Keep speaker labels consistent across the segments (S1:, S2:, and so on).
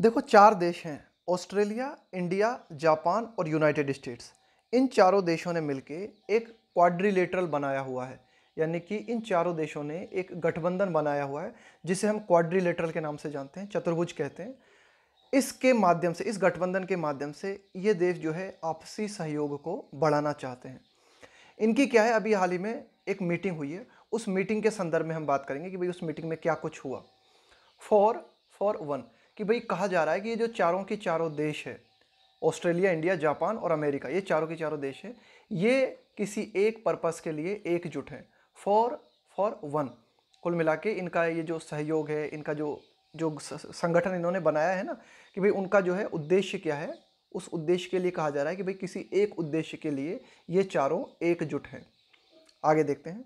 S1: देखो चार देश हैं ऑस्ट्रेलिया इंडिया जापान और यूनाइटेड स्टेट्स इन चारों देशों ने मिलकर एक क्वाड्रिलेटरल बनाया हुआ है यानी कि इन चारों देशों ने एक गठबंधन बनाया हुआ है जिसे हम क्वाड्रिलेटरल के नाम से जानते हैं चतुर्भुज कहते हैं इसके माध्यम से इस गठबंधन के माध्यम से ये देश जो है आपसी सहयोग को बढ़ाना चाहते हैं इनकी क्या है अभी हाल ही में एक मीटिंग हुई है उस मीटिंग के संदर्भ में हम बात करेंगे कि भाई उस मीटिंग में क्या कुछ हुआ फॉर फॉर वन कि भाई कहा जा रहा है कि ये जो चारों के चारों देश है ऑस्ट्रेलिया इंडिया जापान और अमेरिका ये चारों के चारों देश है ये किसी एक पर्पस के लिए एकजुट हैं फॉर फॉर वन कुल मिला के इनका ये जो सहयोग है इनका जो जो संगठन इन्होंने बनाया है ना कि भाई उनका जो है उद्देश्य क्या है उस उद्देश्य के लिए कहा जा रहा है कि भाई किसी एक उद्देश्य के लिए ये चारों एकजुट हैं आगे देखते हैं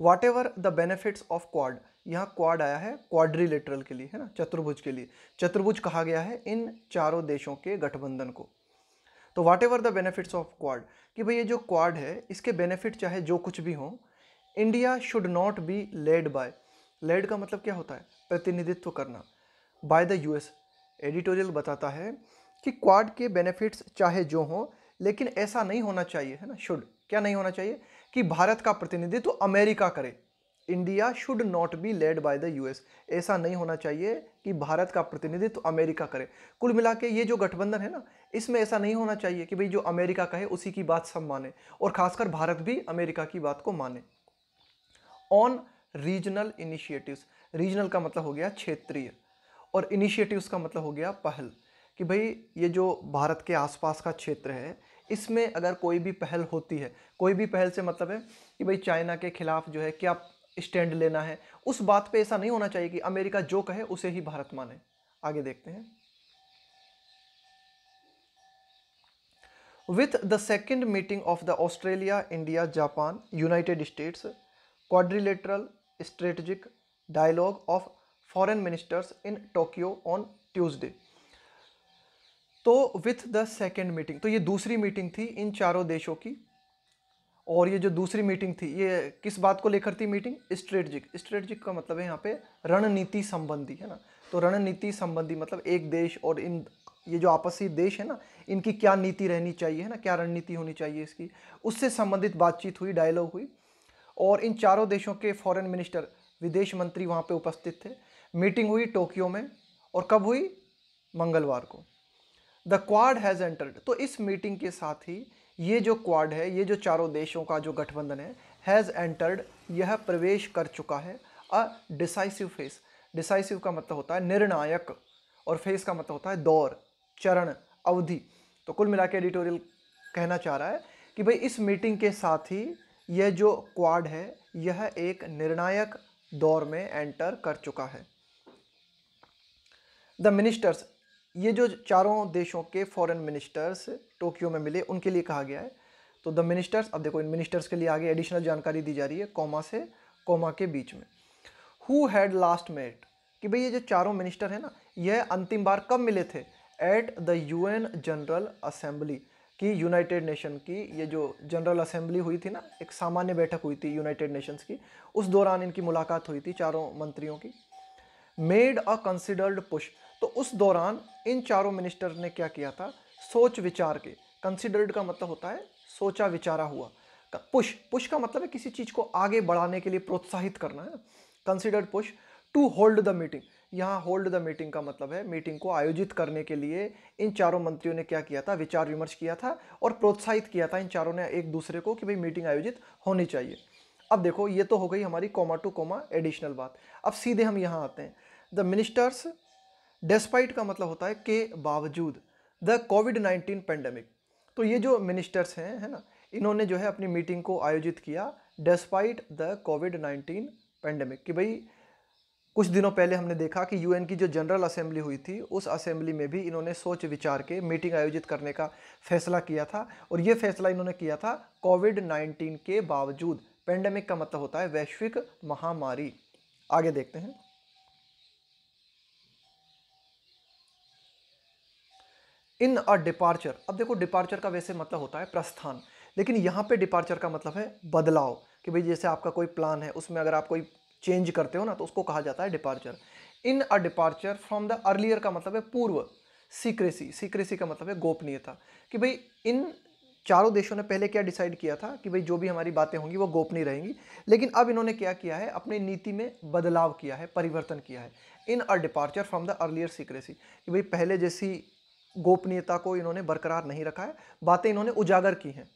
S1: whatever the benefits of Quad यहाँ क्वाड आया है क्वाड्रीलेटरल के लिए है ना चतुर्भुज के लिए चतुर्भुज कहा गया है इन चारों देशों के गठबंधन को तो whatever the benefits of Quad कि भाई ये जो क्वाड है इसके बेनिफिट चाहे जो कुछ भी हों India should not be led by led का मतलब क्या होता है प्रतिनिधित्व करना बाय द यूएस एडिटोरियल बताता है कि क्वाड के बेनिफिट्स चाहे जो हों लेकिन ऐसा नहीं होना चाहिए है ना शुड क्या नहीं होना चाहिए कि भारत का प्रतिनिधित्व अमेरिका करे India should not be led by the US ऐसा नहीं होना चाहिए कि भारत का प्रतिनिधित्व अमेरिका करे कुल मिला के ये जो गठबंधन है ना इसमें ऐसा नहीं होना चाहिए कि भाई जो अमेरिका कहे उसी की बात सब माने और खासकर भारत भी अमेरिका की बात को माने ऑन रीजनल इनिशिएटिव्स रीजनल का मतलब हो गया क्षेत्रीय और इनिशिएटिव्स का मतलब हो गया पहल कि भाई ये जो भारत के आसपास का क्षेत्र है इसमें अगर कोई भी पहल होती है कोई भी पहल से मतलब है कि भाई चाइना के खिलाफ जो है क्या स्टैंड लेना है उस बात पे ऐसा नहीं होना चाहिए कि अमेरिका जो कहे उसे ही भारत माने आगे देखते हैं with the second meeting of the Australia India Japan United States quadrilateral strategic dialogue of foreign ministers in Tokyo on Tuesday तो विथ द सेकेंड मीटिंग तो ये दूसरी मीटिंग थी इन चारों देशों की और ये जो दूसरी मीटिंग थी ये किस बात को लेकर थी मीटिंग स्ट्रेटजिक स्ट्रेटजिक का मतलब है यहाँ पे रणनीति संबंधी है ना तो रणनीति संबंधी मतलब एक देश और इन ये जो आपसी देश है ना इनकी क्या नीति रहनी चाहिए है ना क्या रणनीति होनी चाहिए इसकी उससे संबंधित बातचीत हुई डायलॉग हुई और इन चारों देशों के फॉरेन मिनिस्टर विदेश मंत्री वहाँ पर उपस्थित थे मीटिंग हुई टोक्यो में और कब हुई मंगलवार को द क्वाड हैज़ एंटर्ड तो इस मीटिंग के साथ ही ये जो क्वाड है ये जो चारों देशों का जो गठबंधन है हैज़ एंटर्ड यह प्रवेश कर चुका है अ डिसाइसिव फेस डिसाइसिव का मतलब होता है निर्णायक और फेस का मतलब होता है दौर चरण अवधि तो कुल मिला के एडिटोरियल कहना चाह रहा है कि भाई इस मीटिंग के साथ ही यह जो क्वाड है यह एक निर्णायक दौर में एंटर कर चुका है द मिनिस्टर्स ये जो चारों देशों के फॉरेन मिनिस्टर्स टोक्यो में मिले उनके लिए कहा गया है तो द मिनिस्टर्स अब देखो इन मिनिस्टर्स के लिए आगे एडिशनल जानकारी दी जा रही है कोमा से कोमा के बीच में हु हैड लास्ट मेट कि भाई ये जो चारों मिनिस्टर हैं ना यह अंतिम बार कब मिले थे at the U General Assembly कि यूनाइटेड नेशन की ये जो जनरल असेंबली हुई थी ना एक सामान्य बैठक हुई थी यूनाइटेड नेशंस की उस दौरान इनकी मुलाकात हुई थी चारों मंत्रियों की मेड अ कंसिडर्ड पुश तो उस दौरान इन चारों मिनिस्टर ने क्या किया था सोच विचार के कंसिडर्ड का मतलब होता है सोचा विचारा हुआ पुश पुश का मतलब है किसी चीज़ को आगे बढ़ाने के लिए प्रोत्साहित करना है ना considered push to hold the meeting यहाँ होल्ड द मीटिंग का मतलब है मीटिंग को आयोजित करने के लिए इन चारों मंत्रियों ने क्या किया था विचार विमर्श किया था और प्रोत्साहित किया था इन चारों ने एक दूसरे को कि भाई मीटिंग आयोजित होनी चाहिए अब देखो ये तो हो गई हमारी कोमा टू कोमा एडिशनल बात अब सीधे हम यहाँ आते हैं द मिनिस्टर्स डेस्पाइट का मतलब होता है के बावजूद द कोविड नाइन्टीन पेंडेमिक तो ये जो मिनिस्टर्स हैं है ना इन्होंने जो है अपनी मीटिंग को आयोजित किया despite the COVID nineteen pandemic कि भाई कुछ दिनों पहले हमने देखा कि यूएन की जो जनरल असेंबली हुई थी उस असेंबली में भी इन्होंने सोच विचार के मीटिंग आयोजित करने का फैसला किया था और ये फैसला इन्होंने किया था कोविड नाइन्टीन के बावजूद पेंडेमिक का मतलब होता है वैश्विक महामारी आगे देखते हैं इन अ डिपार्चर अब देखो डिपार्चर का वैसे मतलब होता है प्रस्थान लेकिन यहाँ पे डिपार्चर का मतलब है बदलाव कि भाई जैसे आपका कोई प्लान है उसमें अगर आप कोई चेंज करते हो ना तो उसको कहा जाता है departure in a departure from the earlier का मतलब है पूर्व सीक्रेसी सीक्रेसी का मतलब है गोपनीयता कि भाई इन चारों देशों ने पहले क्या डिसाइड किया था कि भाई जो भी हमारी बातें होंगी वो गोपनीय रहेंगी लेकिन अब इन्होंने क्या किया है अपनी नीति में बदलाव किया है परिवर्तन किया है in a departure from the earlier secrecy कि भाई पहले जैसी गोपनीयता को इन्होंने बरकरार नहीं रखा है बातें इन्होंने उजागर की हैं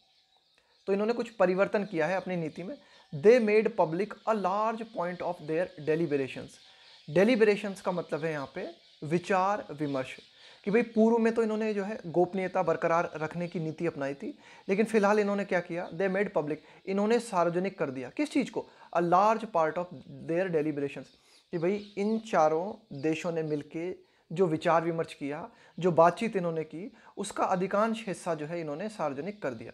S1: तो इन्होंने कुछ परिवर्तन किया है अपनी नीति में they made public a large point of their deliberations deliberations का मतलब है यहाँ पे विचार विमर्श कि भाई पूर्व में तो इन्होंने जो है गोपनीयता बरकरार रखने की नीति अपनाई थी लेकिन फिलहाल इन्होंने क्या किया दे मेड पब्लिक इन्होंने सार्वजनिक कर दिया किस चीज़ को a large part of their deliberations कि भाई इन चारों देशों ने मिलकर जो विचार विमर्श किया जो बातचीत इन्होंने की उसका अधिकांश हिस्सा जो है इन्होंने सार्वजनिक कर दिया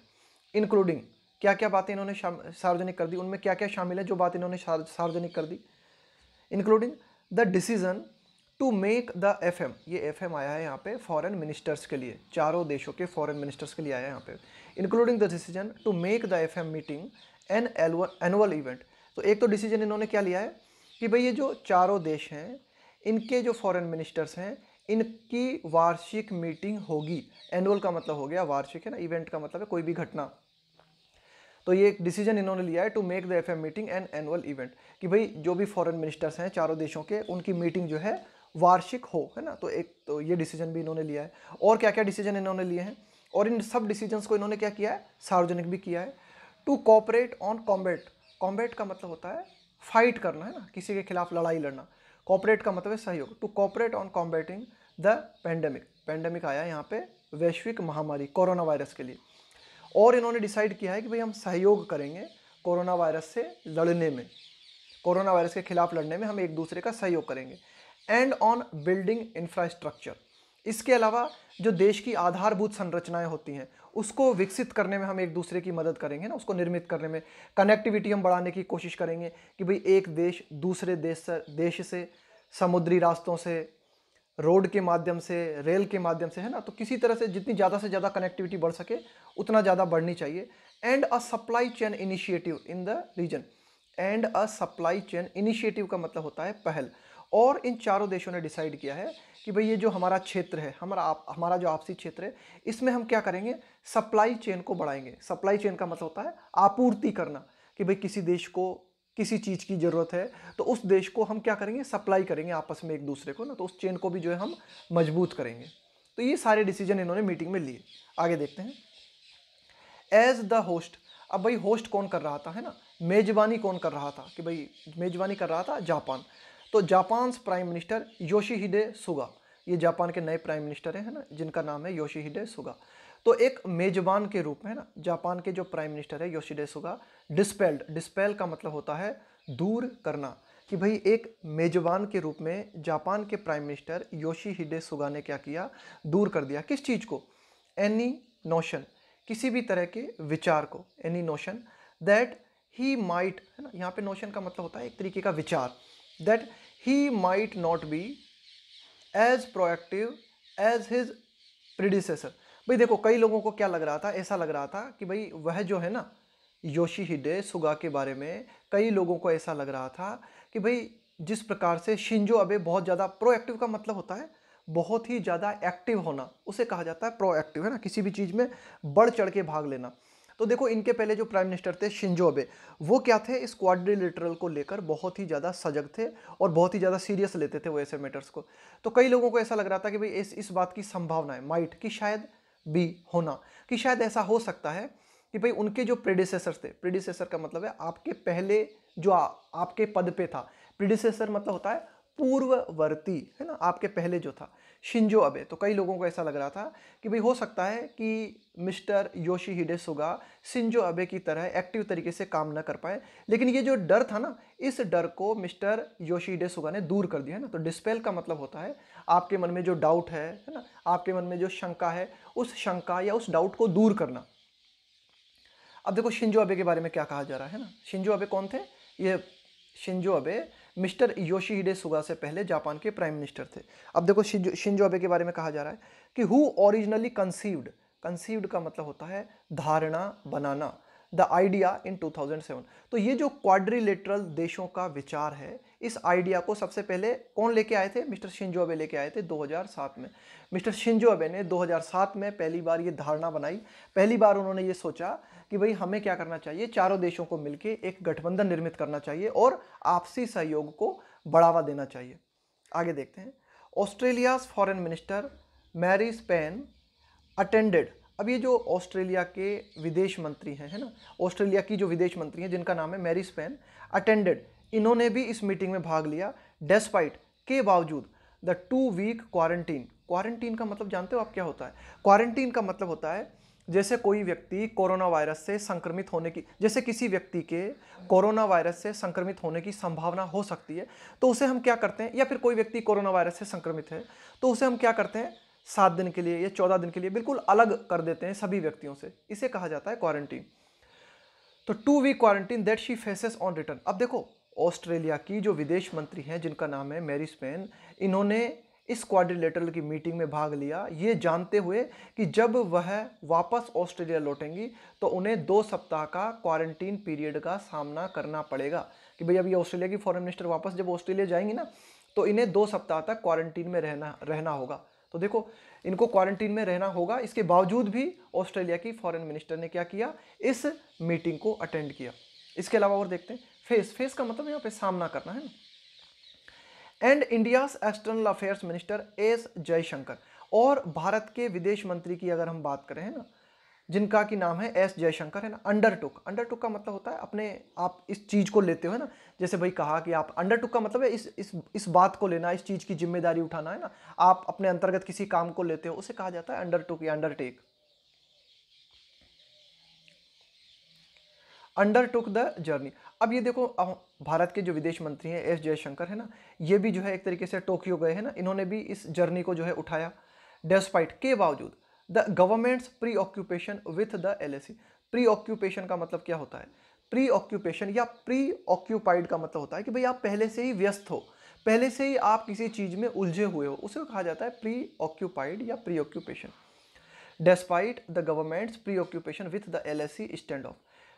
S1: इंक्लूडिंग क्या क्या बातें इन्होंने सार्वजनिक कर दी उनमें क्या क्या शामिल है जो बात इन्होंने सार्वजनिक कर दी including the decision to make the F M ये एफ एम आया है यहाँ पे फॉरेन मिनिस्टर्स के लिए चारों देशों के फॉरेन मिनिस्टर्स के लिए आया है यहाँ पे including the decision to make the F M meeting an annual event तो एक तो डिसीजन इन्होंने क्या लिया है कि भाई ये जो चारों देश हैं इनके जो फॉरेन मिनिस्टर्स हैं इनकी वार्षिक मीटिंग होगी एनुअल का मतलब हो गया वार्षिक है ना इवेंट का मतलब है कोई भी घटना तो ये एक डिसीजन इन्होंने लिया है to make the F meeting an annual event कि भाई जो भी फॉरेन मिनिस्टर्स हैं चारों देशों के उनकी मीटिंग जो है वार्षिक हो है ना तो एक तो ये डिसीजन भी इन्होंने लिया है और क्या क्या डिसीजन इन्होंने लिए हैं और इन सब डिसीजंस को इन्होंने क्या किया है सार्वजनिक भी किया है to cooperate on combat combat का मतलब होता है फाइट करना है ना किसी के खिलाफ लड़ाई लड़ना कॉपरेट का मतलब है सहयोग to cooperate on combating the pandemic pandemic आया यहाँ पे वैश्विक महामारी कोरोना वायरस के लिए और इन्होंने डिसाइड किया है कि भाई हम सहयोग करेंगे कोरोना वायरस से लड़ने में कोरोना वायरस के खिलाफ लड़ने में हम एक दूसरे का सहयोग करेंगे एंड ऑन बिल्डिंग इंफ्रास्ट्रक्चर इसके अलावा जो देश की आधारभूत संरचनाएं होती हैं उसको विकसित करने में हम एक दूसरे की मदद करेंगे ना उसको निर्मित करने में कनेक्टिविटी हम बढ़ाने की कोशिश करेंगे कि भाई एक देश दूसरे देश से देश से समुद्री रास्तों से रोड के माध्यम से रेल के माध्यम से है ना तो किसी तरह से जितनी ज़्यादा से ज़्यादा कनेक्टिविटी बढ़ सके उतना ज़्यादा बढ़नी चाहिए and a supply chain initiative in the region and a supply chain initiative का मतलब होता है पहल और इन चारों देशों ने डिसाइड किया है कि भाई ये जो हमारा क्षेत्र है हमारा आप हमारा जो आपसी क्षेत्र है इसमें हम क्या करेंगे सप्लाई चेन को बढ़ाएंगे सप्लाई चेन का मतलब होता है आपूर्ति करना कि भाई किसी देश को किसी चीज़ की ज़रूरत है तो उस देश को हम क्या करेंगे सप्लाई करेंगे आपस में एक दूसरे को ना तो उस चेन को भी जो है हम मजबूत करेंगे तो ये सारे डिसीजन इन्होंने मीटिंग में लिए आगे देखते हैं एज द होस्ट अब भाई होस्ट कौन कर रहा था है ना मेजबानी कौन कर रहा था कि भाई मेजबानी कर रहा था जापान तो Japan's prime minister Yoshihide Suga ये जापान के नए प्राइम मिनिस्टर हैं है ना जिनका नाम है योशीहिडे सुगा तो एक मेजबान के रूप में ना जापान के जो प्राइम मिनिस्टर है योशिडे सुगा डिस्पेल्ड डिस्पेल का मतलब होता है दूर करना कि भाई एक मेजबान के रूप में जापान के प्राइम मिनिस्टर योशिहिडे सुगा ने क्या किया दूर कर दिया किस चीज़ को एनी नोशन किसी भी तरह के विचार को any notion that he might है ना यहाँ पे नोशन का मतलब होता है एक तरीके का विचार that he might not be as proactive as his predecessor भाई देखो कई लोगों को क्या लग रहा था ऐसा लग रहा था कि भाई वह जो है ना योशी हिडे सुगा के बारे में कई लोगों को ऐसा लग रहा था कि भाई जिस प्रकार से शिंजो अबे बहुत ज़्यादा प्रोएक्टिव का मतलब होता है बहुत ही ज़्यादा एक्टिव होना उसे कहा जाता है प्रोएक्टिव है ना किसी भी चीज़ में बढ़ चढ़ के भाग लेना तो देखो इनके पहले जो प्राइम मिनिस्टर थे शिंजो अबे वो क्या थे इस क्वाड्रिलेटरल को लेकर बहुत ही ज़्यादा सजग थे और बहुत ही ज़्यादा सीरियस लेते थे वो ऐसे मैटर्स को तो कई लोगों को ऐसा लग रहा था कि भाई इस इस बात की संभावना है माइट कि शायद बी होना कि शायद ऐसा हो सकता है कि भाई उनके जो प्रेडिसेसर थे प्रेडिसेसर का मतलब है आपके पहले जो आ, आपके पद पे था प्रेडिसेसर मतलब होता है पूर्ववर्ती है ना आपके पहले जो था शिंजो अबे तो कई लोगों को ऐसा लग रहा था कि भाई हो सकता है कि mister Yoshihide Suga Shinzo Abe की तरह एक्टिव तरीके से काम ना कर पाए लेकिन ये जो डर था ना इस डर को मिस्टर योशी हिडे सुगा ने दूर कर दिया है ना तो डिस्पेल का मतलब होता है आपके मन में जो डाउट है है ना आपके मन में जो शंका है उस शंका या उस डाउट को दूर करना अब देखो शिंजो अबे के बारे में क्या कहा जा रहा है ना शिंजो अबे कौन थे ये शिंजो अबे मिस्टर योशिहिडे सुगा से पहले जापान के प्राइम मिनिस्टर थे अब देखो शिंजो अबे के बारे में कहा जा रहा है कि हु ओरिजिनली कंसीव्ड कंसीव्ड का मतलब होता है धारणा बनाना द आइडिया इन 2007 तो ये जो क्वाड्रिलेटरल देशों का विचार है इस आइडिया को सबसे पहले कौन लेके आए थे मिस्टर शिंजो अबे लेके आए थे 2007 में मिस्टर शिंजो अबे ने 2007 में पहली बार ये धारणा बनाई पहली बार उन्होंने ये सोचा कि भाई हमें क्या करना चाहिए चारों देशों को मिलकर एक गठबंधन निर्मित करना चाहिए और आपसी सहयोग को बढ़ावा देना चाहिए आगे देखते हैं Australia's foreign minister Marise Payne attended अब ये जो ऑस्ट्रेलिया के विदेश मंत्री हैं है ना ऑस्ट्रेलिया की जो विदेश मंत्री हैं जिनका नाम है मैरी स्पेन अटेंडेड इन्होंने भी इस मीटिंग में भाग लिया डेस्पाइट के बावजूद the two week quarantine quarantine का मतलब जानते हो आप क्या होता है क्वारंटीन का मतलब होता है जैसे कोई व्यक्ति कोरोना वायरस से संक्रमित होने की जैसे किसी व्यक्ति के कोरोना वायरस से संक्रमित होने की संभावना हो सकती है तो उसे हम क्या करते हैं या फिर कोई व्यक्ति कोरोना वायरस से संक्रमित है तो उसे हम क्या करते हैं सात दिन के लिए या चौदह दिन के लिए बिल्कुल अलग कर देते हैं सभी व्यक्तियों से इसे कहा जाता है क्वारंटीन तो two week quarantine that she faces on return अब देखो ऑस्ट्रेलिया की जो विदेश मंत्री हैं जिनका नाम है मेरी स्पेन इन्होंने इस क्वाड्रिलेटरल की मीटिंग में भाग लिया ये जानते हुए कि जब वह वापस ऑस्ट्रेलिया लौटेंगी तो उन्हें दो सप्ताह का क्वारंटीन पीरियड का सामना करना पड़ेगा कि भाई अभी ऑस्ट्रेलिया की फॉरेन मिनिस्टर वापस जब ऑस्ट्रेलिया जाएंगी ना तो इन्हें दो सप्ताह तक क्वारंटीन में रहना रहना होगा तो देखो इनको क्वारंटीन में रहना होगा इसके बावजूद भी ऑस्ट्रेलिया की फॉरेन मिनिस्टर ने क्या किया इस मीटिंग को अटेंड किया इसके अलावा और देखते हैं फेस फेस का मतलब यहाँ पे सामना करना है ना and India's external affairs minister S Jaishankar और भारत के विदेश मंत्री की अगर हम बात करें है ना जिनका की नाम है एस जयशंकर है ना अंडरटुक अंडरटुक का मतलब होता है अपने आप इस चीज़ को लेते हो है ना जैसे भाई कहा कि आप अंडरटुक का मतलब है इस इस इस बात को लेना इस चीज़ की जिम्मेदारी उठाना है ना आप अपने अंतर्गत किसी काम को लेते हो उसे कहा जाता है अंडरटुक या undertake undertook the journey अब ये देखो भारत के जो विदेश मंत्री हैं एस जयशंकर है ना ये भी जो है एक तरीके से टोक्यो गए हैं ना इन्होंने भी इस जर्नी को जो है उठाया डेस्पाइट के बावजूद the government's preoccupation with the L preoccupation का मतलब क्या होता है प्री ऑक्यूपेशन या प्री ऑक्यूपाइड का मतलब होता है कि भाई आप पहले से ही व्यस्त हो पहले से ही आप किसी चीज़ में उलझे हुए हो उसे कहा जाता है प्री ऑक्यूपाइड या preoccupation despite the government's preoccupation with the L standoff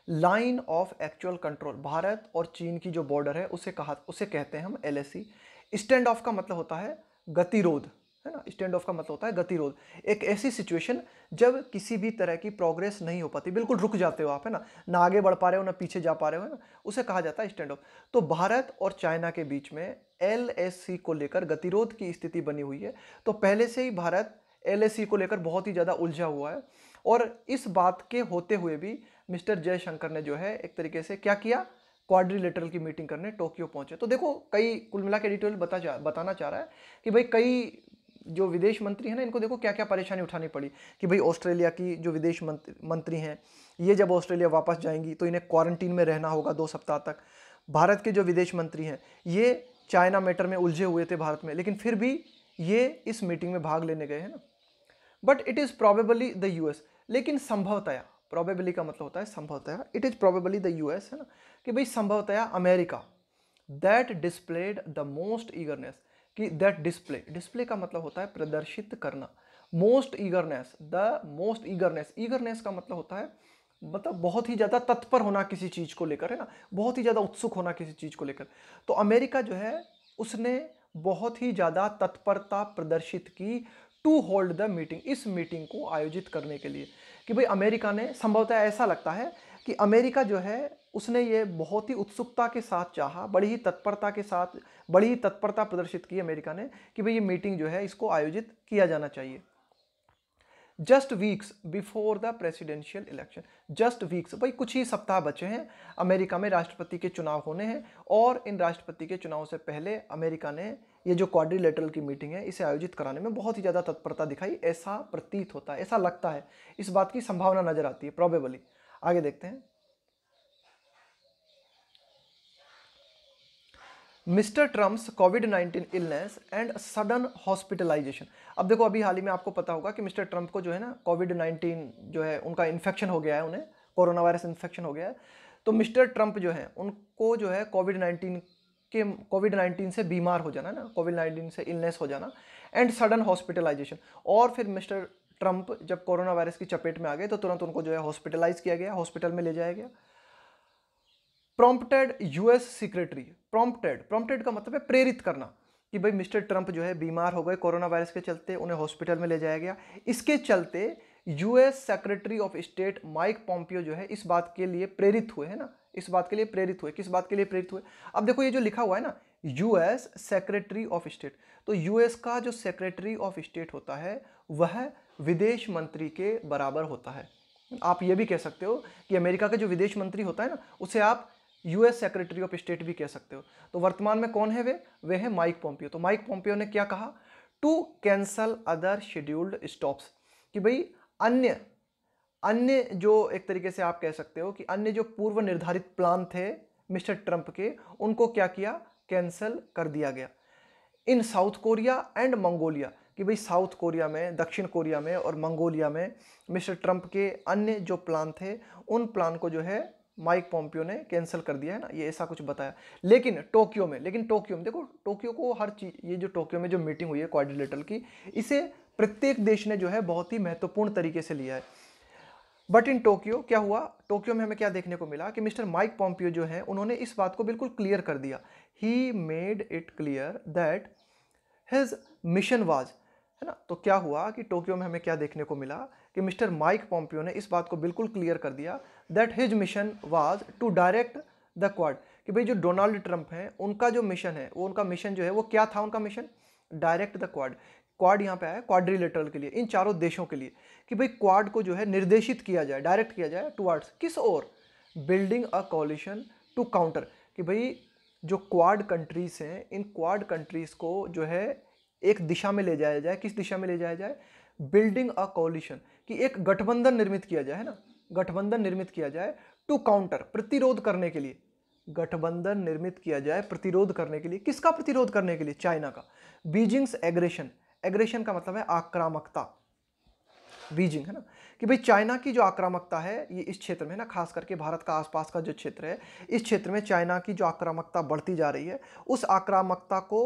S1: line of actual control Bharat और चीन की जो बॉर्डर है उसे कहा उसे कहते हैं हम एल स्टैंड ऑफ का मतलब होता है गतिरोध है ना स्टैंड ऑफ का मतलब होता है गतिरोध एक ऐसी सिचुएशन जब किसी भी तरह की प्रोग्रेस नहीं हो पाती बिल्कुल रुक जाते हो आप है ना ना आगे बढ़ पा रहे हो ना पीछे जा पा रहे हो है ना उसे कहा जाता है स्टैंड ऑफ तो भारत और चाइना के बीच में एल को लेकर गतिरोध की स्थिति बनी हुई है तो पहले से ही भारत एल को लेकर बहुत ही ज़्यादा उलझा हुआ है और इस बात के होते हुए भी मिस्टर जयशंकर ने जो है एक तरीके से क्या किया क्वाड्रिलेटरल की मीटिंग करने टोक्यो पहुंचे तो देखो कई कुल मिला के डिटेल बता जा बताना चाह रहा है कि भाई कई जो विदेश मंत्री हैं ना इनको देखो क्या क्या परेशानी उठानी पड़ी कि भाई ऑस्ट्रेलिया की जो विदेश मंत्री मंत्री हैं ये जब ऑस्ट्रेलिया वापस जाएंगी तो इन्हें क्वारंटीन में रहना होगा दो सप्ताह तक भारत के जो विदेश मंत्री हैं ये चाइना मैटर में उलझे हुए थे भारत में लेकिन फिर भी ये इस मीटिंग में भाग लेने गए हैं ना but it is probably the US लेकिन संभवतया प्रोबेबली का मतलब होता है संभवतः it is probably the US है ना कि भाई संभवतया America that displayed the most eagerness कि दैट डिस्प्ले डिस्प्ले का मतलब होता है प्रदर्शित करना most eagerness the most eagerness eagerness का मतलब होता है मतलब बहुत ही ज़्यादा तत्पर होना किसी चीज़ को लेकर है ना बहुत ही ज़्यादा उत्सुक होना किसी चीज़ को लेकर तो अमेरिका जो है उसने बहुत ही ज़्यादा तत्परता प्रदर्शित की टू होल्ड द मीटिंग इस मीटिंग को आयोजित करने के लिए कि भाई अमेरिका ने संभवतः ऐसा लगता है कि अमेरिका जो है उसने ये बहुत ही उत्सुकता के साथ चाहा बड़ी ही तत्परता के साथ बड़ी ही तत्परता प्रदर्शित की अमेरिका ने कि भाई ये मीटिंग जो है इसको आयोजित किया जाना चाहिए just weeks before the presidential election just weeks भाई कुछ ही सप्ताह बचे हैं अमेरिका में राष्ट्रपति के चुनाव होने हैं और इन राष्ट्रपति के चुनाव से पहले अमेरिका ने ये जो क्वाड्रिलेटरल की मीटिंग है इसे आयोजित कराने में बहुत ही ज़्यादा तत्परता दिखाई ऐसा प्रतीत होता है ऐसा लगता है इस बात की संभावना नजर आती है प्रॉबेबली आगे देखते हैं mister Trump's COVID 19 illness and sudden hospitalization अब देखो अभी हाल ही में आपको पता होगा कि मिस्टर ट्रम्प को जो है ना कोविड 19 जो है उनका इन्फेक्शन हो गया है उन्हें कोरोना वायरस इन्फेक्शन हो गया है तो मिस्टर ट्रम्प जो है उनको जो है कोविड 19 के कोविड नाइन्टीन से बीमार हो जाना ना कोविड नाइन्टीन से इलनेस हो जाना एंड सडन हॉस्पिटलाइजेशन और फिर मिस्टर ट्रंप जब कोरोना वायरस की चपेट में आ गए तो तुरंत उनको जो है हॉस्पिटलाइज किया गया हॉस्पिटल में ले जाया गया prompted US secretary prompted prompted का मतलब है प्रेरित करना कि भाई मिस्टर ट्रंप जो है बीमार हो गए कोरोना वायरस के चलते उन्हें हॉस्पिटल में ले जाया गया इसके चलते US secretary of state Mike Pompeo जो है इस बात के लिए प्रेरित हुए हैं ना इस बात के लिए प्रेरित हुए किस बात के लिए प्रेरित हुए अब देखो ये जो लिखा हुआ है ना यूएस सेक्रेटरी ऑफ स्टेट तो यूएस का जो सेक्रेटरी ऑफ स्टेट होता है वह विदेश मंत्री के बराबर होता है आप ये भी कह सकते हो कि अमेरिका का जो विदेश मंत्री होता है ना उसे आप यूएस सेक्रेटरी ऑफ स्टेट भी कह सकते हो तो वर्तमान में कौन है वे वे हैं माइक पोम्पियो तो माइक पोम्पियो ने क्या कहा to cancel other scheduled stops कि भाई अन्य अन्य जो एक तरीके से आप कह सकते हो कि अन्य जो पूर्व निर्धारित प्लान थे मिस्टर ट्रंप के उनको क्या किया कैंसिल कर दिया गया in South Korea and Mongolia कि भाई साउथ कोरिया में दक्षिण कोरिया में और मंगोलिया में मिस्टर ट्रंप के अन्य जो प्लान थे उन प्लान को जो है माइक पोम्पियो ने कैंसिल कर दिया है ना ये ऐसा कुछ बताया लेकिन टोक्यो में लेकिन टोक्यो में देखो टोक्यो को हर चीज़ ये जो टोक्यो में जो मीटिंग हुई है क्वाड्रिलेटरल की इसे प्रत्येक देश ने जो है बहुत ही महत्वपूर्ण तरीके से लिया है बट इन टोक्यो क्या हुआ टोक्यो में हमें क्या देखने को मिला कि मिस्टर माइक पॉम्पियो जो है उन्होंने इस बात को बिल्कुल क्लियर कर दिया he made it clear that his mission was है ना तो क्या हुआ कि टोक्यो में हमें क्या देखने को मिला कि मिस्टर माइक पॉम्पियो ने इस बात को बिल्कुल क्लियर कर दिया that his mission was to direct the quad कि भाई जो डोनाल्ड ट्रंप हैं उनका जो मिशन है वो उनका मिशन जो है वो क्या था उनका mission direct the quad quad यहाँ पे आया क्वाड्रिलेटरल के लिए इन चारों देशों के लिए कि भाई क्वाड को जो है निर्देशित किया जाए डायरेक्ट किया जाए टुवार्ड्स किस ओर building a coalition to counter कि भाई जो क्वाड कंट्रीज़ हैं इन क्वाड कंट्रीज़ को जो है एक दिशा में ले जाया जाए किस दिशा में ले जाया जाए बिल्डिंग अ कॉलिशन कि एक गठबंधन निर्मित किया जाए है ना गठबंधन निर्मित किया जाए टू काउंटर प्रतिरोध करने के लिए गठबंधन निर्मित किया जाए प्रतिरोध करने के लिए किसका प्रतिरोध करने के लिए चाइना का बीजिंग्स एग्रेशन एग्रेशन का मतलब है आक्रामकता बीजिंग है ना कि भाई चाइना की जो आक्रामकता है ये इस क्षेत्र में ना खास करके भारत का आसपास का जो क्षेत्र है इस क्षेत्र में चाइना की जो आक्रामकता बढ़ती जा रही है उस आक्रामकता को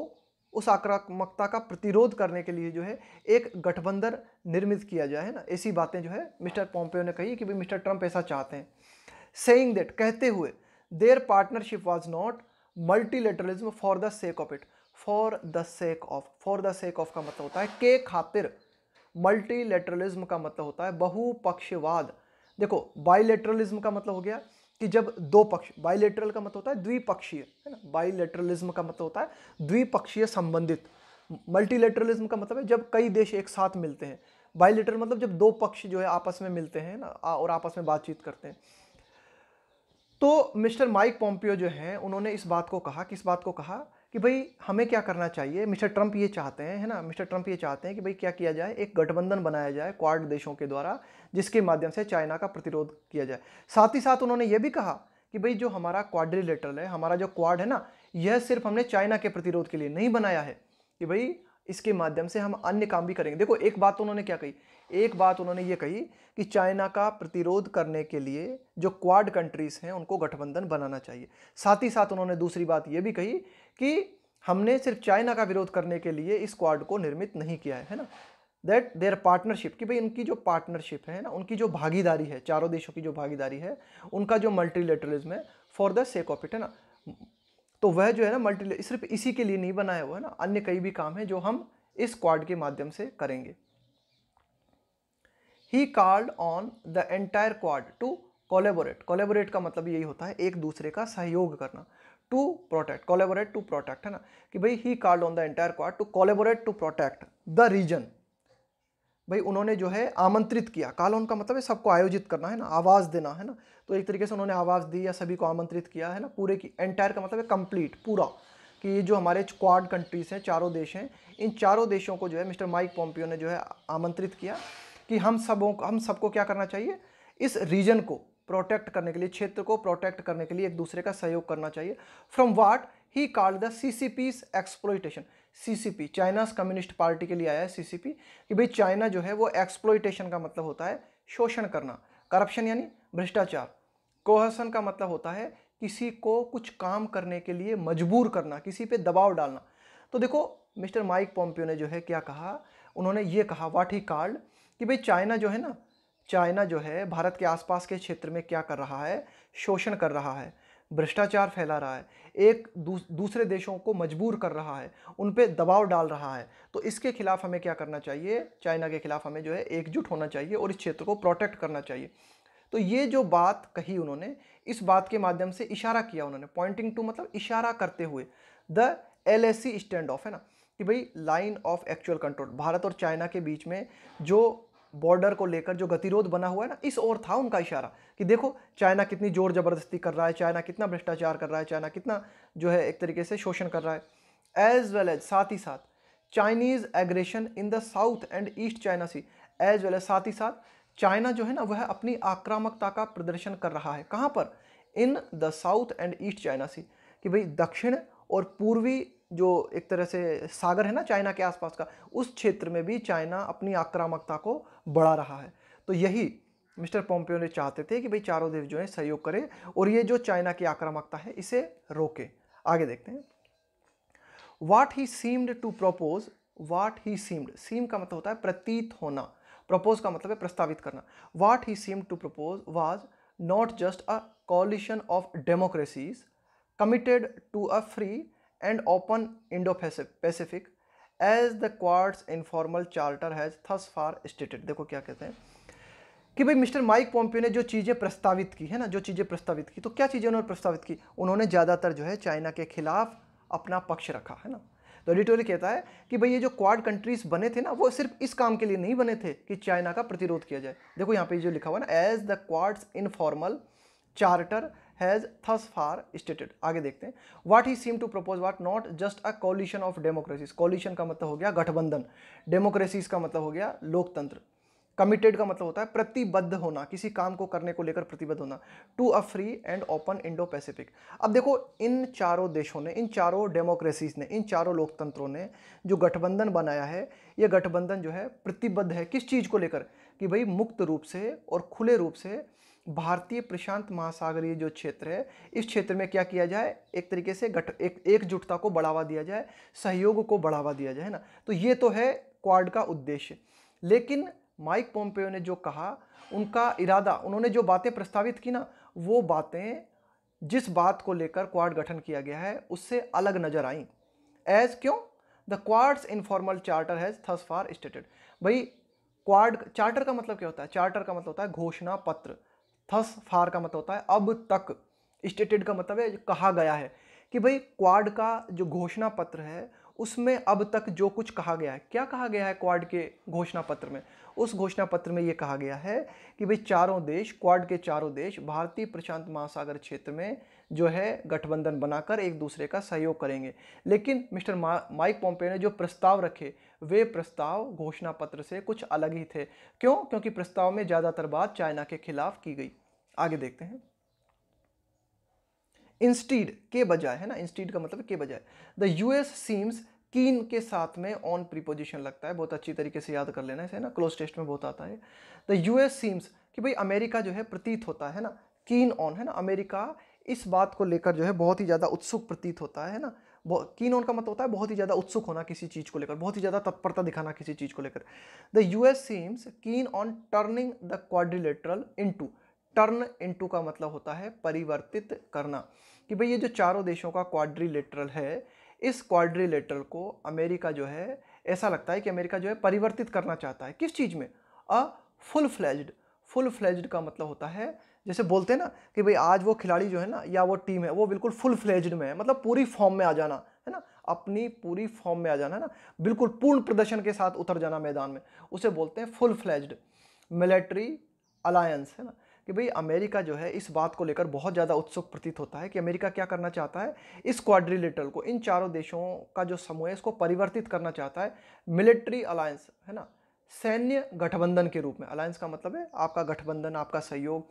S1: उस आक्रामकता का प्रतिरोध करने के लिए जो है एक गठबंधन निर्मित किया जाए है ना ऐसी बातें जो है मिस्टर पोम्पियो ने कही कि भाई मिस्टर ट्रंप ऐसा चाहते हैं सेइंग दैट कहते हुए their partnership was not multilateralism for the sake of it for the sake of for the sake of का मतलब होता है के खातिर मल्टीलेटरलिज्म का मतलब होता है बहुपक्षवाद देखो बाइलेटरलिज्म का मतलब हो गया कि जब दो पक्ष बाइलेटरल का मतलब होता है द्विपक्षीय है ना बाइलेटरलिज्म का मतलब होता है द्विपक्षीय संबंधित मल्टीलेटरलिज्म का मतलब है जब कई देश एक साथ मिलते हैं बाइलेटरल मतलब जब दो पक्ष जो है आपस में मिलते हैं ना और आपस में बातचीत करते हैं तो मिस्टर माइक पोम्पियो जो हैं उन्होंने इस बात को कहा किस बात को कहा कि भाई हमें क्या करना चाहिए मिस्टर ट्रंप ये चाहते हैं है ना मिस्टर ट्रंप ये चाहते हैं कि भाई क्या किया जाए एक गठबंधन बनाया जाए क्वाड देशों के द्वारा जिसके माध्यम से चाइना का प्रतिरोध किया जाए साथ ही साथ उन्होंने ये भी कहा कि भाई जो हमारा क्वाड्रिलेटरल है हमारा जो क्वाड है ना यह सिर्फ हमने चाइना के प्रतिरोध के लिए नहीं बनाया है कि भाई इसके माध्यम से हम अन्य काम भी करेंगे देखो एक बात तो उन्होंने क्या कही एक बात उन्होंने ये कही कि चाइना का प्रतिरोध करने के लिए जो क्वाड कंट्रीज़ हैं उनको गठबंधन बनाना चाहिए साथ ही साथ उन्होंने दूसरी बात ये भी कही कि हमने सिर्फ चाइना का विरोध करने के लिए इस क्वाड को निर्मित नहीं किया है है ना दैट देयर पार्टनरशिप कि भाई उनकी जो पार्टनरशिप है ना उनकी जो भागीदारी है चारों देशों की जो भागीदारी है उनका जो मल्टीलेटरलिज्म है for the sake of it है ना तो वह जो है ना मल्टी सिर्फ इसी के लिए नहीं बनाया हुआ है ना अन्य कई भी काम है जो हम इस क्वाड के माध्यम से करेंगे he called on the entire quad to collaborate collaborate का मतलब यही होता है एक दूसरे का सहयोग करना to protect collaborate to protect है ना कि भाई he called on the entire quad to collaborate to protect the region भाई उन्होंने जो है आमंत्रित किया ऑन का मतलब है सबको आयोजित करना है ना आवाज़ देना है ना तो एक तरीके से उन्होंने आवाज़ दी या सभी को आमंत्रित किया है ना पूरे की एंटायर का मतलब है कंप्लीट पूरा कि ये जो हमारे क्वाड कंट्रीज़ हैं चारों देश हैं इन चारों देशों को जो है मिस्टर माइक पोम्पियो ने जो है आमंत्रित किया कि हम सबों हम सबको क्या करना चाहिए इस रीजन को प्रोटेक्ट करने के लिए क्षेत्र को प्रोटेक्ट करने के लिए एक दूसरे का सहयोग करना चाहिए from what he called the C C P's exploitation C C P China's communist party के लिए आया है सी सी पी कि भाई चाइना जो है वो एक्सप्लोइटेशन का मतलब होता है शोषण करना करप्शन यानी भ्रष्टाचार कोहसन का मतलब होता है किसी को कुछ काम करने के लिए मजबूर करना किसी पे दबाव डालना तो देखो मिस्टर माइक पॉम्पियो ने जो है क्या कहा उन्होंने ये कहा वाट ही कार्ड कि भाई चाइना जो है ना चाइना जो है भारत के आसपास के क्षेत्र में क्या कर रहा है शोषण कर रहा है भ्रष्टाचार फैला रहा है एक दूस, दूसरे देशों को मजबूर कर रहा है उन पर दबाव डाल रहा है तो इसके खिलाफ हमें क्या करना चाहिए चाइना के खिलाफ हमें जो है एकजुट होना चाहिए और इस क्षेत्र को प्रोटेक्ट करना चाहिए तो ये जो बात कही उन्होंने इस बात के माध्यम से इशारा किया उन्होंने पॉइंटिंग टू मतलब इशारा करते हुए द एल स्टैंड ऑफ है ना कि भाई line of actual control Bharat और चाइना के बीच में जो बॉर्डर को लेकर जो गतिरोध बना हुआ है ना इस ओर था उनका इशारा कि देखो चाइना कितनी जोर ज़बरदस्ती कर रहा है चाइना कितना भ्रष्टाचार कर रहा है चाइना कितना जो है एक तरीके से शोषण कर रहा है एज वेल एज साथ ही साथ Chinese aggression in the south and east China sea as well as साथ ही साथ चाइना जो है ना वह अपनी आक्रामकता का प्रदर्शन कर रहा है कहाँ पर in the south and east China sea कि भाई दक्षिण और पूर्वी जो एक तरह से सागर है ना चाइना के आसपास का उस क्षेत्र में भी चाइना अपनी आक्रामकता को बढ़ा रहा है तो यही मिस्टर पोम्पियो ने चाहते थे कि भाई चारों देश जो है सहयोग करें और ये जो चाइना की आक्रामकता है इसे रोके आगे देखते हैं what he seemed to propose what he seemed seem का मतलब होता है प्रतीत होना प्रपोज का मतलब है प्रस्तावित करना what he seemed to propose was not just a coalition of democracies committed to a free and open Indo-Pacific as the Quad's informal charter has thus far stated देखो क्या कहते हैं कि भाई मिस्टर माइक पॉम्पियो ने जो चीज़ें प्रस्तावित की है ना जो चीज़ें प्रस्तावित की तो क्या चीज़ें उन्होंने प्रस्तावित की उन्होंने ज़्यादातर जो है चाइना के खिलाफ अपना पक्ष रखा है ना तो एडिटोरियल कहता है कि भाई ये जो क्वाड कंट्रीज बने थे ना वो सिर्फ इस काम के लिए नहीं बने थे कि चाइना का प्रतिरोध किया जाए देखो यहाँ पे जो लिखा हुआ ना as the quad's informal charter has thus far stated आगे देखते हैं what he seem to propose what not just a coalition of democracies coalition का मतलब हो गया गठबंधन डेमोक्रेसीज का मतलब हो गया लोकतंत्र कमिटेड का मतलब होता है प्रतिबद्ध होना किसी काम को करने को लेकर प्रतिबद्ध होना to a free and open Indo Pacific अब देखो इन चारों देशों ने इन चारों डेमोक्रेसीज ने इन चारों लोकतंत्रों ने जो गठबंधन बनाया है ये गठबंधन जो है प्रतिबद्ध है किस चीज़ को लेकर कि भाई मुक्त रूप से और खुले रूप से भारतीय प्रशांत महासागरीय जो क्षेत्र है इस क्षेत्र में क्या किया जाए एक तरीके से गठ एक एकजुटता को बढ़ावा दिया जाए सहयोग को बढ़ावा दिया जाए ना तो ये तो है क्वाड का उद्देश्य लेकिन माइक पोम्पियो ने जो कहा उनका इरादा उन्होंने जो बातें प्रस्तावित की ना वो बातें जिस बात को लेकर क्वाड गठन किया गया है उससे अलग नज़र आई एज क्यों the quad's informal charter has thus far stated भाई क्वाड चार्टर का मतलब क्या होता है चार्टर का मतलब होता है घोषणा पत्र थस फार का मतलब होता है अब तक स्टेटेड का मतलब है जो कहा गया है कि भाई क्वाड का जो घोषणा पत्र है उसमें अब तक जो कुछ कहा गया है क्या कहा गया है क्वाड के घोषणा पत्र में उस घोषणा पत्र में ये कहा गया है कि भाई चारों देश क्वाड के चारों देश भारतीय प्रशांत महासागर क्षेत्र में जो है गठबंधन बनाकर एक दूसरे का सहयोग करेंगे लेकिन मिस्टर माइक पोम्पे ने जो प्रस्ताव रखे वे प्रस्ताव घोषणा पत्र से कुछ अलग ही थे क्यों क्योंकि प्रस्ताव में ज़्यादातर बात चाइना के खिलाफ की गई आगे देखते हैं इंस्टीड के बजाय है ना इंस्टीड का मतलब के बजाय द यूएस सीम्स कीन के साथ में ऑन प्रीपोजिशन लगता है बहुत अच्छी तरीके से याद कर लेना इसे ना क्लोज टेस्ट में बहुत आता है द यूएस सीम्स कि भाई अमेरिका जो है प्रतीत होता है ना कीन ऑन है ना अमेरिका इस बात को लेकर जो है बहुत ही ज़्यादा उत्सुक प्रतीत होता है ना कीन ऑन का मतलब होता है बहुत ही ज़्यादा उत्सुक होना किसी चीज़ को लेकर बहुत ही ज़्यादा तत्परता दिखाना किसी चीज़ को लेकर the U S seems keen on turning the quadrilateral into turn into का मतलब होता है परिवर्तित करना कि भाई ये जो चारों देशों का क्वाड्रिलेटरल है इस क्वाड्रिलेटरल को अमेरिका जो है ऐसा लगता है कि अमेरिका जो है परिवर्तित करना चाहता है किस चीज़ में a full fledged full fledged का मतलब होता है जैसे बोलते हैं ना कि भाई आज वो खिलाड़ी जो है ना या वो टीम है वो बिल्कुल फुल फ्लेज्ड में है मतलब पूरी फॉर्म में आ जाना है ना अपनी पूरी फॉर्म में आ जाना है ना बिल्कुल पूर्ण प्रदर्शन के साथ उतर जाना मैदान में उसे बोलते हैं फुल फ्लेज्ड मिलिट्री अलायंस है ना कि भाई अमेरिका जो है इस बात को लेकर बहुत ज़्यादा उत्सुक प्रतीत होता है कि अमेरिका क्या करना चाहता है इस क्वाड्रिलेटरल को इन चारों देशों का जो समूह है इसको परिवर्तित करना चाहता है मिलिट्री अलायंस है ना सैन्य गठबंधन के रूप में अलायंस का मतलब है आपका गठबंधन आपका सहयोग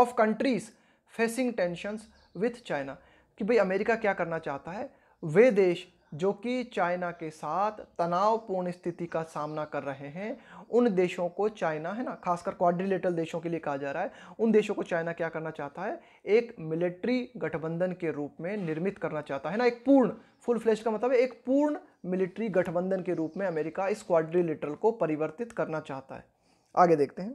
S1: of countries facing tensions with China कि भाई अमेरिका क्या करना चाहता है वे देश जो कि चाइना के साथ तनावपूर्ण स्थिति का सामना कर रहे हैं उन देशों को चाइना है ना खासकर क्वाड्रिलेटल देशों के लिए कहा जा रहा है उन देशों को चाइना क्या करना चाहता है एक मिलिट्री गठबंधन के रूप में निर्मित करना चाहता है ना एक पूर्ण फुल फ्लैश का मतलब है एक पूर्ण मिलिट्री गठबंधन के रूप में अमेरिका इस लिटरल को परिवर्तित करना चाहता है आगे देखते हैं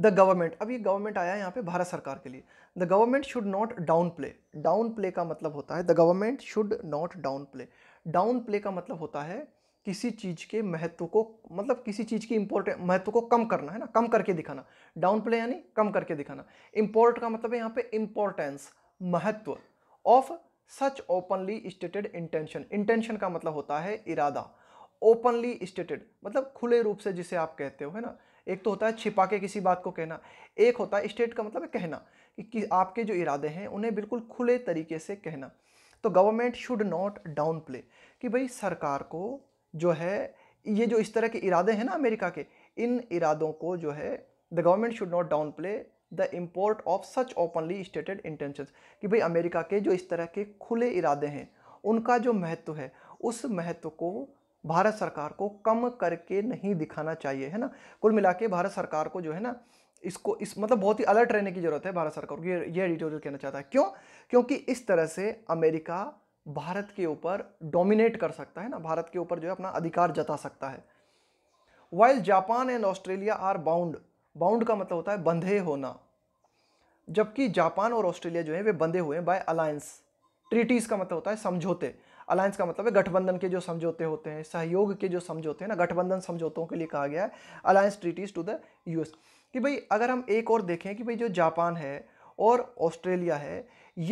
S1: द गवर्नमेंट अब ये गवर्नमेंट आया है यहाँ पे भारत सरकार के लिए the government should not downplay downplay का मतलब होता है the government should not downplay downplay का मतलब होता है किसी चीज़ के महत्व को मतलब किसी चीज़ की इंपॉर्टेंट महत्व को कम करना है ना कम करके दिखाना डाउन प्ले यानी कम करके दिखाना इम्पोर्ट का मतलब है यहाँ पे इम्पोर्टेंस महत्व of such openly stated intention intention का मतलब होता है इरादा ओपनली स्टेटेड मतलब खुले रूप से जिसे आप कहते हो है ना एक तो होता है छिपा के किसी बात को कहना एक होता है स्टेट का मतलब कहना कि, कि आपके जो इरादे हैं उन्हें बिल्कुल खुले तरीके से कहना तो government should not downplay कि भाई सरकार को जो है ये जो इस तरह के इरादे हैं ना अमेरिका के इन इरादों को जो है the government should not downplay the import of such openly stated intentions कि भाई अमेरिका के जो इस तरह के खुले इरादे हैं उनका जो महत्व है उस महत्व को भारत सरकार को कम करके नहीं दिखाना चाहिए है ना कुल मिला के भारत सरकार को जो है ना इसको इस मतलब बहुत ही अलर्ट रहने की ज़रूरत है भारत सरकार को ये ये एडिटोरियल कहना चाहता है क्यों क्योंकि इस तरह से अमेरिका भारत के ऊपर डोमिनेट कर सकता है ना भारत के ऊपर जो है अपना अधिकार जता सकता है while Japan and Australia are bound bound का मतलब होता है बंधे होना जबकि जापान और ऑस्ट्रेलिया जो है वे बंधे हुए हैं बाय अलायंस ट्रीटीज़ का मतलब होता है समझौते अलायंस का मतलब है गठबंधन के जो समझौते होते हैं सहयोग के जो समझौते हैं ना गठबंधन समझौतों के लिए कहा गया है alliance treaties to the US कि भाई अगर हम एक और देखें कि भाई जो जापान है और ऑस्ट्रेलिया है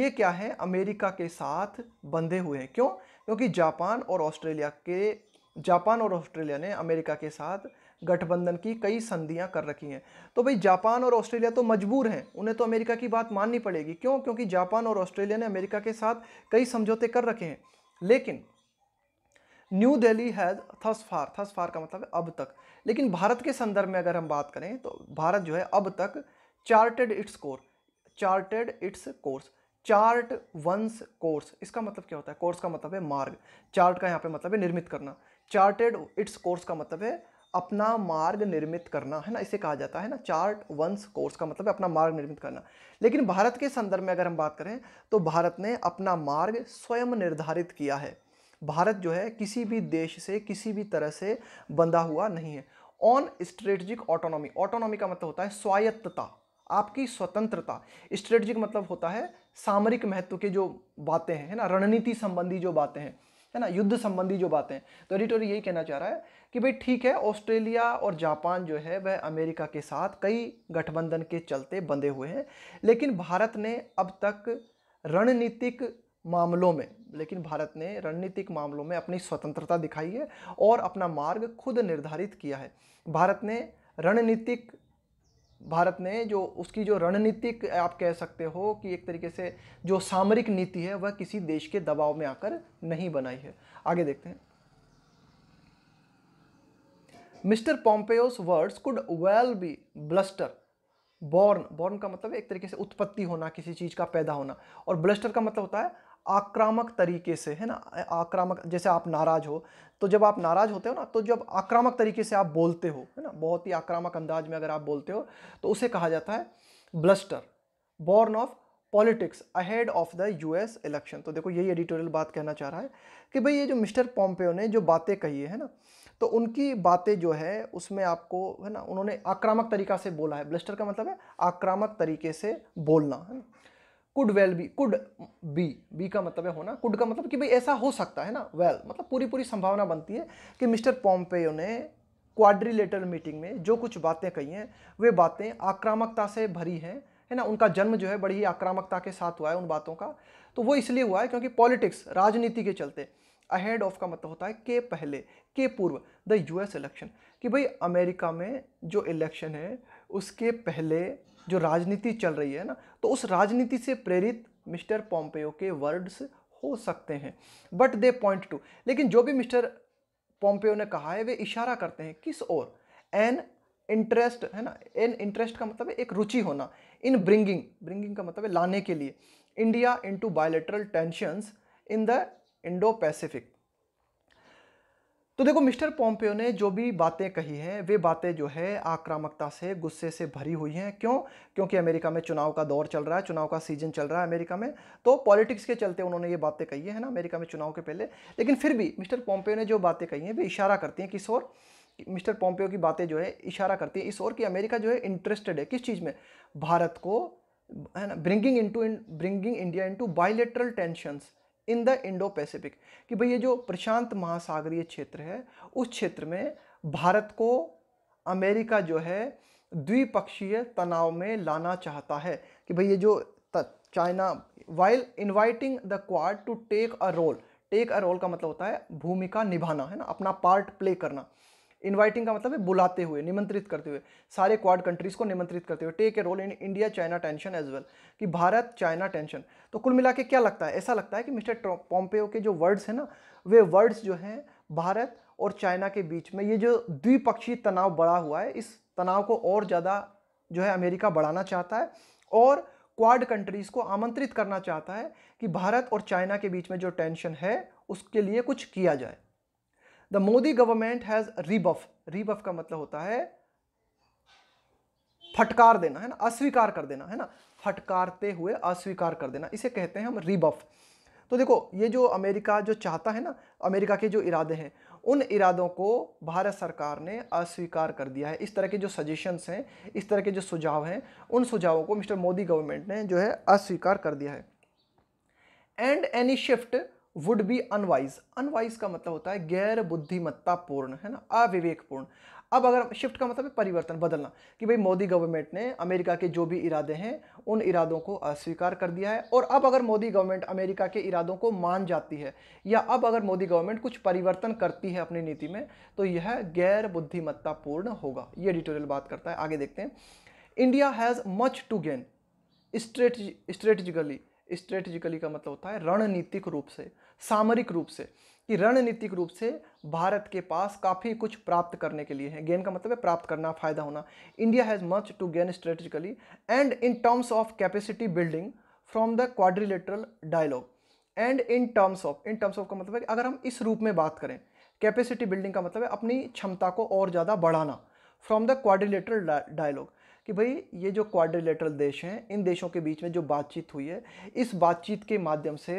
S1: ये क्या है अमेरिका के साथ बंधे हुए हैं क्यों क्योंकि जापान और ऑस्ट्रेलिया के जापान और ऑस्ट्रेलिया ने अमेरिका के साथ गठबंधन की कई संधियां कर रखी हैं तो भाई जापान और ऑस्ट्रेलिया तो मजबूर हैं उन्हें तो अमेरिका की बात माननी पड़ेगी क्यों क्योंकि जापान और ऑस्ट्रेलिया ने अमेरिका के साथ कई समझौते कर रखे हैं लेकिन New Delhi has thus far thus far का मतलब अब तक लेकिन भारत के संदर्भ में अगर हम बात करें तो भारत जो है अब तक charted its core charted its course chart once course इसका मतलब क्या होता है कोर्स का मतलब है मार्ग चार्ट का यहाँ पे मतलब है निर्मित करना चार्टेड इट्स कोर्स का मतलब है अपना मार्ग निर्मित करना है ना इसे कहा जाता है ना चार्ट वंस कोर्स का मतलब है अपना मार्ग निर्मित करना लेकिन भारत के संदर्भ में अगर हम बात करें तो भारत ने अपना मार्ग स्वयं निर्धारित किया है भारत जो है किसी भी देश से किसी भी तरह से बंधा हुआ नहीं है ऑन स्ट्रेटजिक ऑटोनॉमी ऑटोनॉमी का मतलब होता है स्वायत्तता आपकी स्वतंत्रता स्ट्रेटजिक मतलब होता है सामरिक महत्व के जो बातें हैं ना रणनीति संबंधी जो बातें हैं है ना युद्ध संबंधी जो बातें तो एडिटोर यही कहना चाह रहा है कि भाई ठीक है ऑस्ट्रेलिया और जापान जो है वह अमेरिका के साथ कई गठबंधन के चलते बंधे हुए हैं लेकिन भारत ने अब तक रणनीतिक मामलों में लेकिन भारत ने रणनीतिक मामलों में अपनी स्वतंत्रता दिखाई है और अपना मार्ग खुद निर्धारित किया है भारत ने रणनीतिक भारत ने जो उसकी जो रणनीतिक आप कह सकते हो कि एक तरीके से जो सामरिक नीति है वह किसी देश के दबाव में आकर नहीं बनाई है आगे देखते हैं mister Pompeo's words could well be bluster born born का मतलब एक तरीके से उत्पत्ति होना किसी चीज़ का पैदा होना और ब्लस्टर का मतलब होता है आक्रामक तरीके से है ना आक्रामक जैसे आप नाराज़ हो तो जब आप नाराज़ होते हो ना तो जब आक्रामक तरीके से आप बोलते हो है ना बहुत ही आक्रामक अंदाज में अगर आप बोलते हो तो उसे कहा जाता है bluster born of politics ahead of the US election तो देखो यही एडिटोरियल बात कहना चाह रहा है कि भाई ये जो मिस्टर पॉम्पियो ने जो बातें कही है ना तो उनकी बातें जो है उसमें आपको है ना उन्होंने आक्रामक तरीका से बोला है ब्लस्टर का मतलब है आक्रामक तरीके से बोलना है ना could well be could be be का मतलब है होना कुड का मतलब कि भाई ऐसा हो सकता है ना वेल well, मतलब पूरी पूरी संभावना बनती है कि मिस्टर पॉम्पेयो ने क्वाड्रिलेटर मीटिंग में जो कुछ बातें कही हैं वे बातें आक्रामकता से भरी हैं है ना उनका जन्म जो है बड़ी ही आक्रामकता के साथ हुआ है उन बातों का तो वो इसलिए हुआ है क्योंकि पॉलिटिक्स राजनीति के चलते अहेड ऑफ का मतलब होता है के पहले के पूर्व द यूएस इलेक्शन कि भाई अमेरिका में जो इलेक्शन है उसके पहले जो राजनीति चल रही है ना तो उस राजनीति से प्रेरित मिस्टर पॉम्पेयो के वर्ड्स हो सकते हैं बट दे पॉइंट टू लेकिन जो भी मिस्टर पॉम्पेयो ने कहा है वे इशारा करते हैं किस ओर एन इंटरेस्ट है ना एन इंटरेस्ट का मतलब है एक रुचि होना इन ब्रिंगिंग ब्रिंगिंग का मतलब है लाने के लिए India into bilateral tensions in the Indo Pacific तो देखो मिस्टर पोम्पियो ने जो भी बातें कही हैं वे बातें जो है आक्रामकता से गुस्से से भरी हुई हैं क्यों क्योंकि अमेरिका में चुनाव का दौर चल रहा है चुनाव का सीजन चल रहा है अमेरिका में तो पॉलिटिक्स के चलते उन्होंने ये बातें कही है ना अमेरिका में चुनाव के पहले लेकिन फिर भी मिस्टर पोम्पियो ने जो बातें कही हैं वे इशारा करती हैं किस और मिस्टर पोम्पियो की बातें जो है इशारा करती हैं इस और कि अमेरिका जो है इंटरेस्टेड है किस चीज़ में भारत को है ना bringing into bringing India into bilateral tensions in the Indo Pacific कि भाई ये जो प्रशांत महासागरीय क्षेत्र है उस क्षेत्र में भारत को अमेरिका जो है द्विपक्षीय तनाव में लाना चाहता है कि भाई ये जो China while inviting the quad to take a role take a role का मतलब होता है भूमिका निभाना है ना अपना पार्ट प्ले करना इन्वाइटिंग का मतलब है बुलाते हुए निमंत्रित करते हुए सारे क्वाड कंट्रीज़ को निमंत्रित करते हुए take a role in India China tension as well कि भारत चाइना टेंशन तो कुल मिला क्या लगता है ऐसा लगता है कि मिस्टर पॉम्पेओ के जो वर्ड्स हैं ना वे वर्ड्स जो हैं भारत और चाइना के बीच में ये जो द्विपक्षीय तनाव बढ़ा हुआ है इस तनाव को और ज़्यादा जो है अमेरिका बढ़ाना चाहता है और क्वाड कंट्रीज़ को आमंत्रित करना चाहता है कि भारत और चाइना के बीच में जो टेंशन है उसके लिए कुछ किया जाए the Modi government has rebuffed rebuff का मतलब होता है फटकार देना है ना अस्वीकार कर देना है ना फटकारते हुए अस्वीकार कर देना इसे कहते हैं हम रिबफ तो देखो ये जो अमेरिका जो चाहता है ना अमेरिका के जो इरादे हैं उन इरादों को भारत सरकार ने अस्वीकार कर दिया है इस तरह के जो सजेशंस हैं इस तरह के जो सुझाव हैं उन सुझावों को मिस्टर मोदी गवर्नमेंट ने जो है अस्वीकार कर दिया है and any shift would be unwise unwise का मतलब होता है गैर पूर्ण है ना अविवेकपूर्ण अब अगर शिफ्ट का मतलब है परिवर्तन बदलना कि भाई मोदी गवर्नमेंट ने अमेरिका के जो भी इरादे हैं उन इरादों को अस्वीकार कर दिया है और अब अगर मोदी गवर्नमेंट अमेरिका के इरादों को मान जाती है या अब अगर मोदी गवर्नमेंट कुछ परिवर्तन करती है अपनी नीति में तो यह गैर बुद्धिमत्तापूर्ण होगा ये एडिटोरियल बात करता है आगे देखते हैं India has much to gain strategically strategically का मतलब होता है रणनीतिक रूप से सामरिक रूप से कि रणनीतिक रूप से भारत के पास काफ़ी कुछ प्राप्त करने के लिए है गेन का मतलब है प्राप्त करना फ़ायदा होना India has much to gain strategically and in terms of capacity building from the quadrilateral dialogue and in terms of in terms of का मतलब है कि अगर हम इस रूप में बात करें कैपेसिटी बिल्डिंग का मतलब है अपनी क्षमता को और ज़्यादा बढ़ाना फ्रॉम द क्वाड्रिलेटरल डायलॉग कि भाई ये जो क्वाड्रिलेटरल देश हैं इन देशों के बीच में जो बातचीत हुई है इस बातचीत के माध्यम से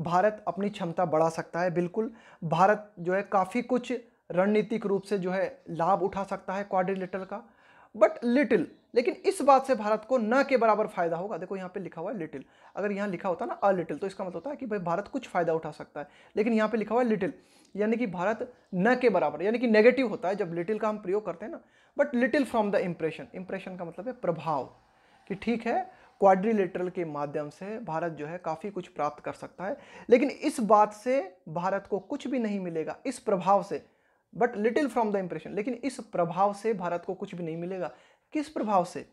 S1: भारत अपनी क्षमता बढ़ा सकता है बिल्कुल भारत जो है काफ़ी कुछ रणनीतिक रूप से जो है लाभ उठा सकता है क्वाड्रिलेटरल का बट लिटिल लेकिन इस बात से भारत को न के बराबर फायदा होगा देखो यहाँ पे लिखा हुआ है लिटिल अगर यहाँ लिखा होता ना अ लिटिल तो इसका मतलब होता है कि भाई भारत कुछ फायदा उठा सकता है लेकिन यहाँ पे लिखा हुआ है लिटिल यानी कि भारत न के बराबर यानी कि नेगेटिव होता है जब लिटिल का हम प्रयोग करते हैं ना but little from the impression impression का मतलब है प्रभाव कि ठीक है क्वाड्रिलेटरल के माध्यम से भारत जो है काफ़ी कुछ प्राप्त कर सकता है लेकिन इस बात से भारत को कुछ भी नहीं मिलेगा इस प्रभाव से but little from the impression लेकिन इस प्रभाव से भारत को कुछ भी नहीं मिलेगा किस प्रभाव से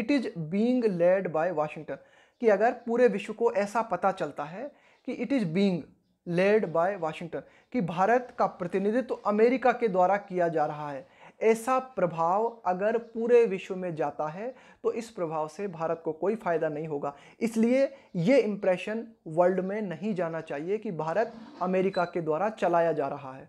S1: it is being led by Washington कि अगर पूरे विश्व को ऐसा पता चलता है कि it is being led by Washington कि भारत का प्रतिनिधित्व अमेरिका के द्वारा किया जा रहा है ऐसा प्रभाव अगर पूरे विश्व में जाता है तो इस प्रभाव से भारत को कोई फ़ायदा नहीं होगा इसलिए ये इम्प्रेशन वर्ल्ड में नहीं जाना चाहिए कि भारत अमेरिका के द्वारा चलाया जा रहा है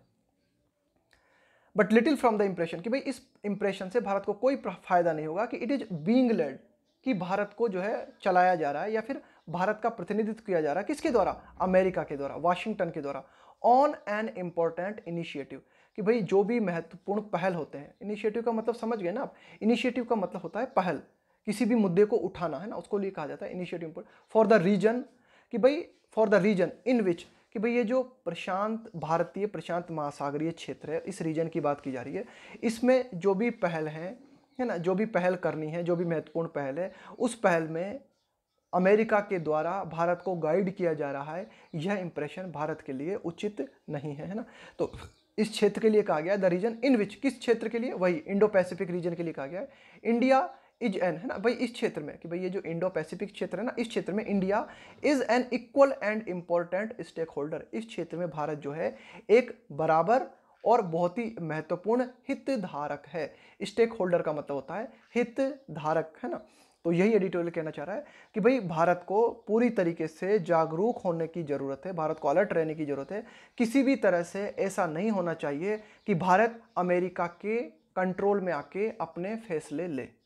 S1: but little from the impression कि भाई इस इम्प्रेशन से भारत को कोई फ़ायदा नहीं होगा कि इट इज़ बींग लेड कि भारत को जो है चलाया जा रहा है या फिर भारत का प्रतिनिधित्व किया जा रहा है किसके द्वारा अमेरिका के द्वारा वाशिंगटन के द्वारा ऑन एन इम्पॉर्टेंट इनिशिएटिव कि भाई जो भी महत्वपूर्ण पहल होते हैं इनिशिएटिव का मतलब समझ गए ना आप इनिशिएटिव का मतलब होता है पहल किसी भी मुद्दे को उठाना है ना उसको लिए कहा जाता है इनिशिएटिव पर फॉर द रीजन कि भाई for the region in which कि भाई ये जो प्रशांत भारतीय प्रशांत महासागरीय क्षेत्र है इस रीजन की बात की जा रही है इसमें जो भी पहल हैं है ना जो भी पहल करनी है जो भी महत्वपूर्ण पहल है उस पहल में अमेरिका के द्वारा भारत को गाइड किया जा रहा है यह इम्प्रेशन भारत के लिए उचित नहीं है है ना तो इस क्षेत्र के लिए कहा गया है द रीजन इन विच किस क्षेत्र के लिए वही इंडो पैसिफिक रीजन के लिए कहा गया है इंडिया इज एन है ना भाई इस क्षेत्र में कि भाई ये जो इंडो पैसिफिक क्षेत्र है ना इस क्षेत्र में India is an equal and important stakeholder इस क्षेत्र में भारत जो है एक बराबर और बहुत ही महत्वपूर्ण हितधारक है स्टेक होल्डर का मतलब होता है हितधारक है ना तो यही एडिटोरियल कहना चाह रहा है कि भाई भारत को पूरी तरीके से जागरूक होने की ज़रूरत है भारत को अलर्ट रहने की ज़रूरत है किसी भी तरह से ऐसा नहीं होना चाहिए कि भारत अमेरिका के कंट्रोल में आके अपने फैसले ले